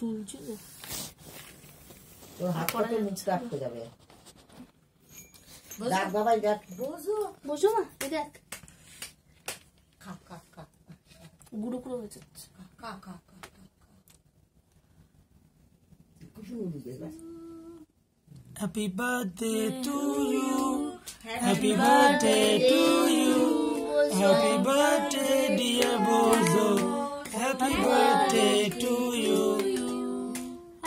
তুলছে তোর হাতটাকে মুখ রাখতে যাবে দেখ বাবাই দেখ বোঝো বোঝো না এ দেখ খা খা খা গুঁড়ো গুঁড়ো হয়ে যাচ্ছে খা খা খা Happy birthday to you. Happy birthday to you. Happy birthday, dear boy.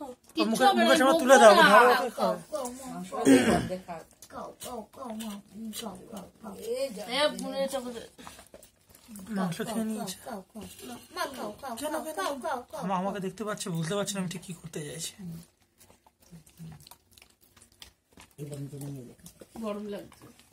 আমাকে দেখতে পাচ্ছে বুঝতে পারছি না আমি ঠিক কি করতে চাইছি গরম লাগছে